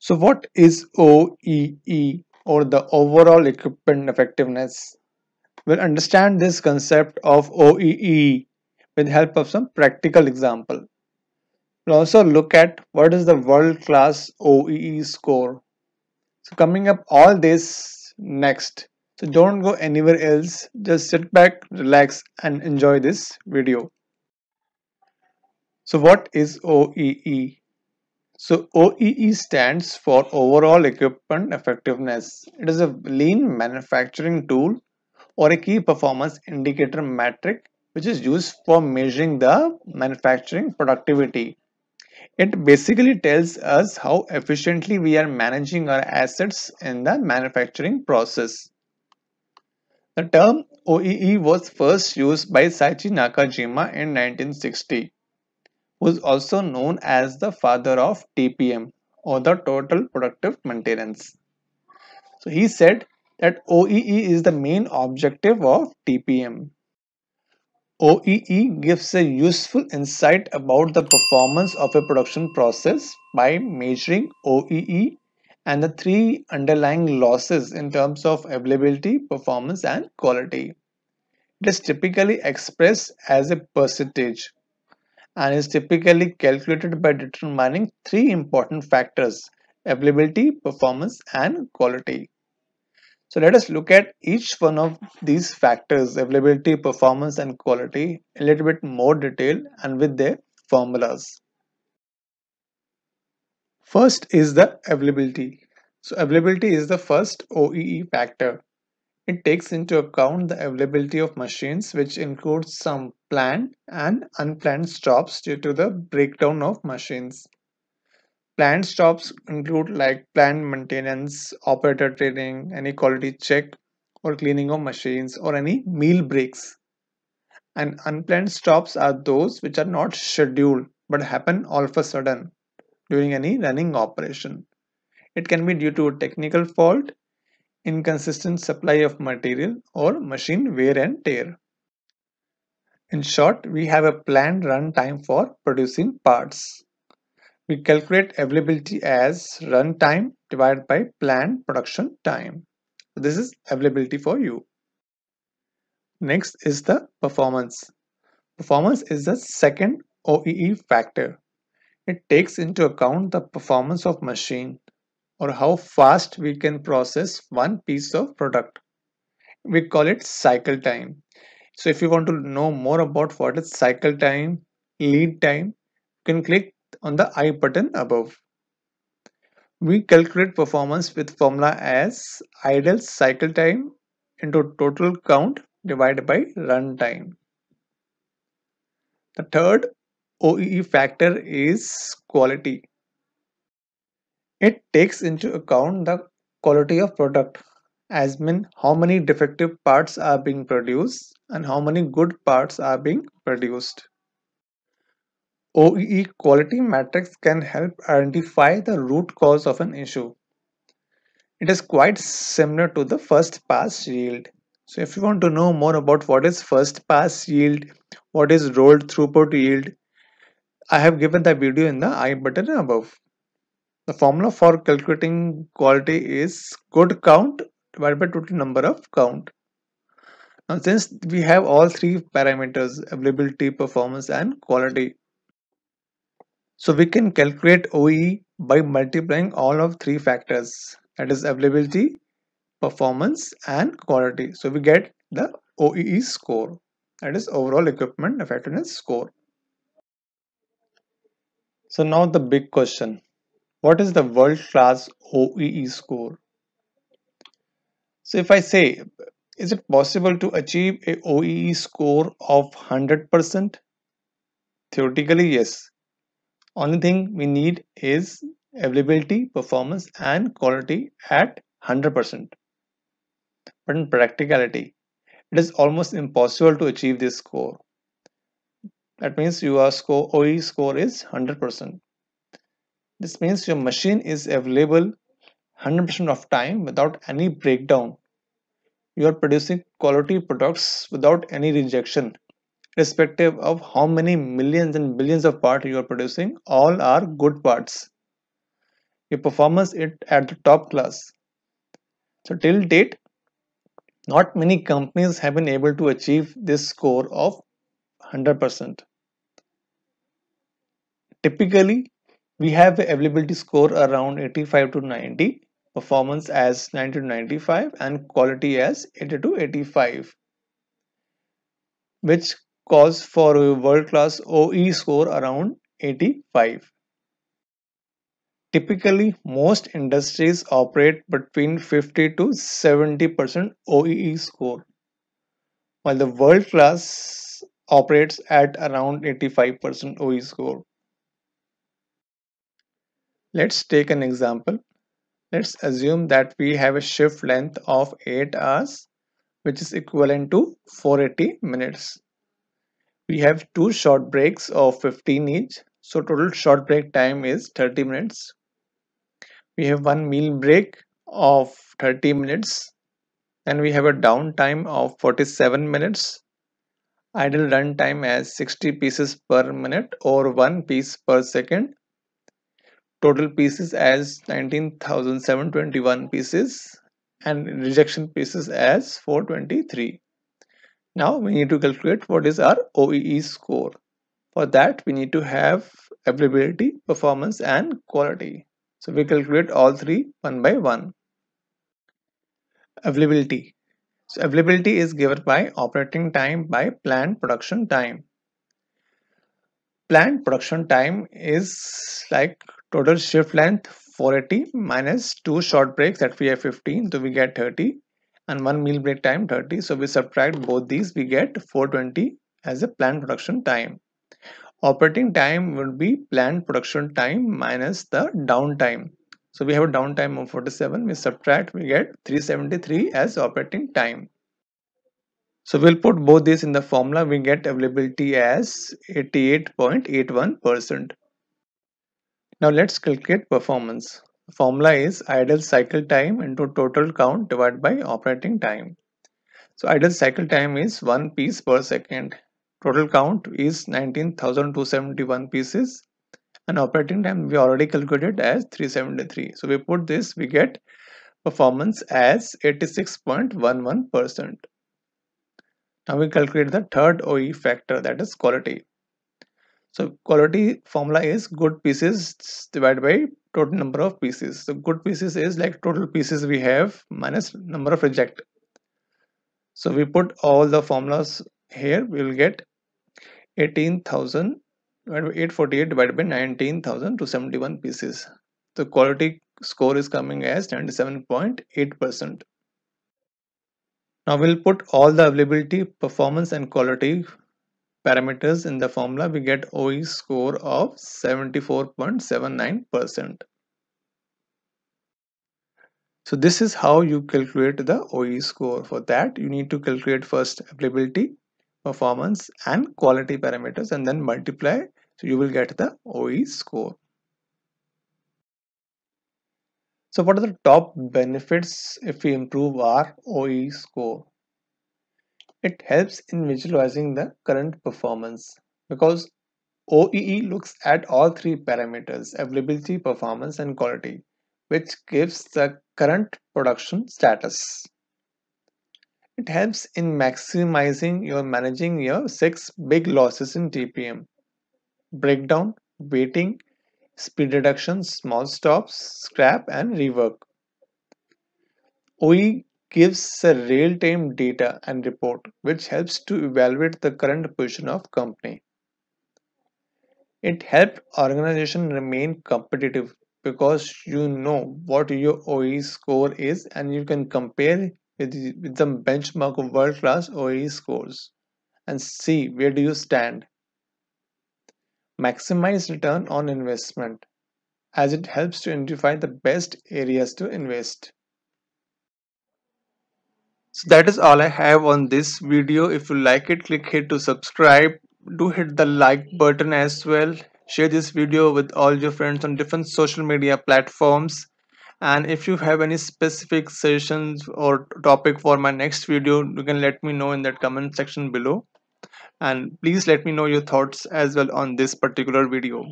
So what is OEE or the overall equipment effectiveness? We'll understand this concept of OEE with help of some practical example. We'll also look at what is the world-class OEE score. So coming up all this next. So don't go anywhere else. Just sit back, relax and enjoy this video. So what is OEE? So OEE stands for Overall Equipment Effectiveness. It is a lean manufacturing tool or a key performance indicator metric which is used for measuring the manufacturing productivity. It basically tells us how efficiently we are managing our assets in the manufacturing process. The term OEE was first used by Saichi Nakajima in 1960 who is also known as the father of TPM or the total productive maintenance. So he said that OEE is the main objective of TPM. OEE gives a useful insight about the performance of a production process by measuring OEE and the three underlying losses in terms of availability, performance and quality. It is typically expressed as a percentage and is typically calculated by determining three important factors availability, performance, and quality. So let us look at each one of these factors availability, performance, and quality a little bit more detail and with their formulas. First is the availability. So availability is the first OEE factor. It takes into account the availability of machines, which includes some planned and unplanned stops due to the breakdown of machines. Planned stops include like planned maintenance, operator training, any quality check or cleaning of machines or any meal breaks. And unplanned stops are those which are not scheduled but happen all of a sudden during any running operation. It can be due to a technical fault, inconsistent supply of material or machine wear and tear. In short, we have a planned run time for producing parts. We calculate availability as run time divided by planned production time. This is availability for you. Next is the performance. Performance is the second OEE factor. It takes into account the performance of machine, or how fast we can process one piece of product. We call it cycle time. So if you want to know more about what is cycle time, lead time, you can click on the I button above. We calculate performance with formula as idle cycle time into total count divided by run time. The third OEE factor is quality. It takes into account the quality of product as mean how many defective parts are being produced and how many good parts are being produced. OEE quality metrics can help identify the root cause of an issue. It is quite similar to the first pass yield. So if you want to know more about what is first pass yield, what is rolled throughput yield, I have given the video in the I button above. The formula for calculating quality is good count divided by total number of count. Now since we have all three parameters availability, performance and quality. So we can calculate OE by multiplying all of three factors that is availability, performance and quality. So we get the OEE score that is overall equipment effectiveness score. So now the big question what is the world class OEE score? So if I say, is it possible to achieve a OEE score of 100%? Theoretically, yes. Only thing we need is availability, performance and quality at 100%. But in practicality, it is almost impossible to achieve this score. That means your score OE score is 100%. This means your machine is available 100% of time without any breakdown. You are producing quality products without any rejection. Irrespective of how many millions and billions of parts you are producing, all are good parts. Your performance is at the top class. So till date, not many companies have been able to achieve this score of 100%. Typically, we have the availability score around 85 to 90 performance as 90 to 95 and quality as 80 to 85 which calls for a world-class OE score around 85. Typically, most industries operate between 50 to 70% OEE score, while the world class operates at around 85% OE score. Let's take an example. Let's assume that we have a shift length of 8 hours which is equivalent to 480 minutes. We have two short breaks of 15 each so total short break time is 30 minutes. We have one meal break of 30 minutes and we have a downtime of 47 minutes. Idle run time as 60 pieces per minute or 1 piece per second total pieces as 19,721 pieces and rejection pieces as 423. Now we need to calculate what is our OEE score. For that we need to have availability, performance and quality. So we calculate all three one by one. Availability. So availability is given by operating time by planned production time. Planned production time is like total shift length 480 minus two short breaks that we have 15 so we get 30 and one meal break time 30 so we subtract both these we get 420 as the planned production time operating time would be planned production time minus the downtime so we have a downtime of 47 we subtract we get 373 as operating time so we'll put both these in the formula we get availability as 88.81 percent now let's calculate performance. formula is idle cycle time into total count divided by operating time. So idle cycle time is 1 piece per second. Total count is 19,271 pieces and operating time we already calculated as 373. So we put this we get performance as 86.11%. Now we calculate the third OE factor that is quality so quality formula is good pieces divided by total number of pieces so good pieces is like total pieces we have minus number of reject so we put all the formulas here we will get 18,000 848 divided by 19,271 pieces the quality score is coming as 97.8%. Now we'll put all the availability, performance and quality parameters in the formula, we get OE score of 74.79%. So this is how you calculate the OE score. For that, you need to calculate first applicability, performance and quality parameters and then multiply. So you will get the OE score. So what are the top benefits if we improve our OE score? It helps in visualizing the current performance because OEE looks at all three parameters availability, performance, and quality, which gives the current production status. It helps in maximizing your managing your six big losses in TPM breakdown, waiting, speed reduction, small stops, scrap, and rework. OEE gives a real-time data and report which helps to evaluate the current position of company. It helps organization remain competitive because you know what your OE score is and you can compare with, with the benchmark of world-class OE scores and see where do you stand. Maximize return on investment as it helps to identify the best areas to invest so that is all i have on this video if you like it click here to subscribe do hit the like button as well share this video with all your friends on different social media platforms and if you have any specific sessions or topic for my next video you can let me know in that comment section below and please let me know your thoughts as well on this particular video